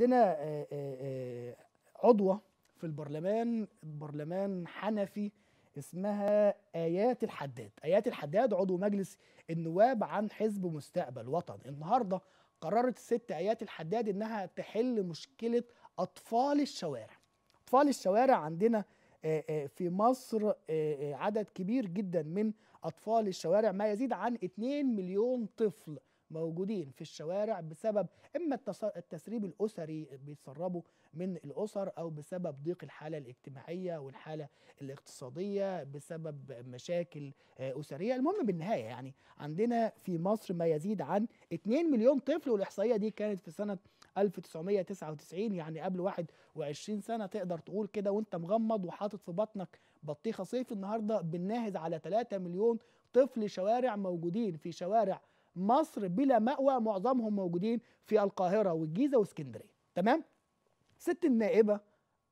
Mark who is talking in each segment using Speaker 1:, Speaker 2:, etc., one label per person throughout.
Speaker 1: عندنا آه، آه، آه، عضوة في البرلمان برلمان حنفي اسمها ايات الحداد ايات الحداد عضو مجلس النواب عن حزب مستقبل وطن النهارده قررت الست ايات الحداد انها تحل مشكله اطفال الشوارع اطفال الشوارع عندنا في مصر عدد كبير جدا من اطفال الشوارع ما يزيد عن 2 مليون طفل موجودين في الشوارع بسبب اما التسريب الاسري بيتسربوا من الاسر او بسبب ضيق الحاله الاجتماعيه والحاله الاقتصاديه بسبب مشاكل آه، اسريه المهم بالنهايه يعني عندنا في مصر ما يزيد عن 2 مليون طفل والاحصائيه دي كانت في سنه 1999 يعني قبل 21 سنه تقدر تقول كده وانت مغمض وحاطط في بطنك بطيخه صيف النهارده بنناهز على 3 مليون طفل شوارع موجودين في شوارع مصر بلا مأوى معظمهم موجودين في القاهرة والجيزة واسكندرية تمام ست النائبة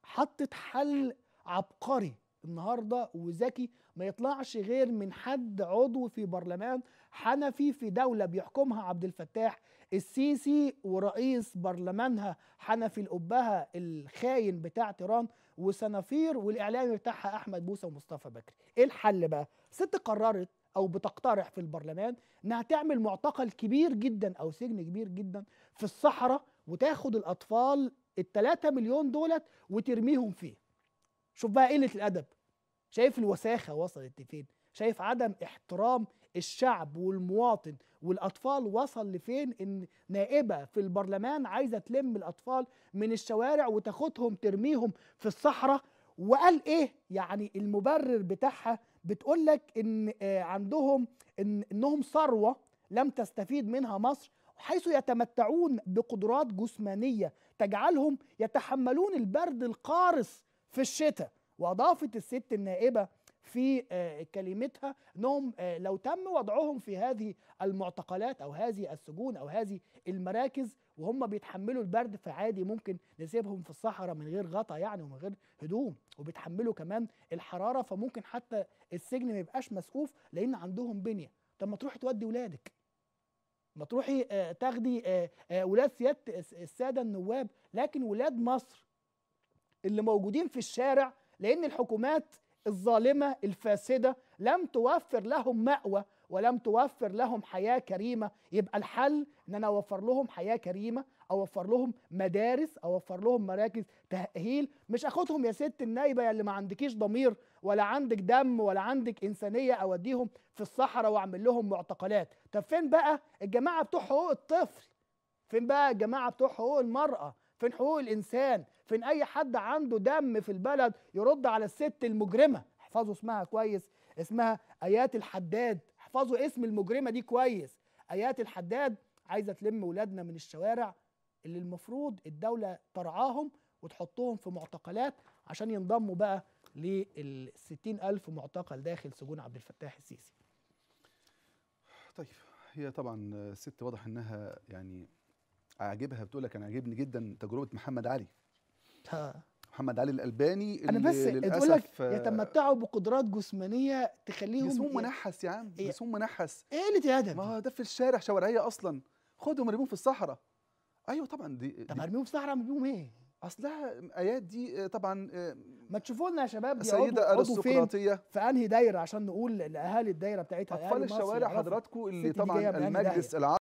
Speaker 1: حطت حل عبقري النهارده وذكي ما يطلعش غير من حد عضو في برلمان حنفي في دوله بيحكمها عبد الفتاح السيسي ورئيس برلمانها حنفي الأبهة الخاين بتاع تيران وسنافير والاعلامي بتاعها احمد بوسه ومصطفى بكري ايه الحل بقى ست قررت او بتقترح في البرلمان انها تعمل معتقل كبير جدا او سجن كبير جدا في الصحراء وتاخد الاطفال 3 مليون دولت وترميهم فيه شوف بقى قله الادب شايف الوساخه وصلت لفين شايف عدم احترام الشعب والمواطن والاطفال وصل لفين ان نائبه في البرلمان عايزه تلم الاطفال من الشوارع وتاخدهم ترميهم في الصحراء وقال ايه يعني المبرر بتاعها بتقول لك ان آه، عندهم إن انهم ثروه لم تستفيد منها مصر حيث يتمتعون بقدرات جسمانيه تجعلهم يتحملون البرد القارس في الشتاء واضافت الست النائبه في آه، كلمتها انهم آه، لو تم وضعهم في هذه المعتقلات او هذه السجون او هذه المراكز وهم بيتحملوا البرد فعادي ممكن نسيبهم في الصحراء من غير غطا يعني ومن غير هدوم وبيتحملوا كمان الحراره فممكن حتى السجن ما يبقاش مسقوف لان عندهم بنيه طب ما تروحي تودي ولادك ما تروحي آه، تاخدي ولاد سياده الساده النواب لكن ولاد مصر اللي موجودين في الشارع لان الحكومات الظالمه الفاسده لم توفر لهم ماوى ولم توفر لهم حياه كريمه يبقى الحل ان انا اوفر لهم حياه كريمه اوفر لهم مدارس اوفر لهم مراكز تاهيل مش اخدهم يا ست النايبه يا اللي ما عندكيش ضمير ولا عندك دم ولا عندك انسانيه اوديهم في الصحراء واعمل لهم معتقلات طب فين بقى الجماعه بتوع حقوق الطفل فين بقى الجماعه بتوع حقوق المراه فين حقوق الانسان فين أي حد عنده دم في البلد يرد على الست المجرمة احفظوا اسمها كويس اسمها آيات الحداد احفظوا اسم المجرمة دي كويس آيات الحداد عايزة تلم ولادنا من الشوارع اللي المفروض الدولة ترعاهم وتحطهم في معتقلات عشان ينضموا بقى لل 60000 معتقل داخل سجون عبد الفتاح السيسي طيب هي طبعا الست واضح انها يعني عاجبها بتقول لك انا عاجبني جدا تجربه محمد علي ها. محمد علي الالباني انا بس تقول لك يتمتعوا بقدرات جسمانيه تخليهم جسمهم منحس يا عم إيه؟ جسمهم منحس ايه قله الادب ما ده في الشارع شوارعيه اصلا خدهم ارميهم في الصحراء ايوه طبعا دي, طب ارميهم في الصحراء ارميهم ايه اصلها ايات دي آه، طبعا آه، ما تشوفوا لنا يا شباب سيده ارستقراطيه في انهي دايره عشان نقول لاهالي الدايره بتاعتها يعني اطفال الشوارع حضراتكم اللي طبعا المجلس العام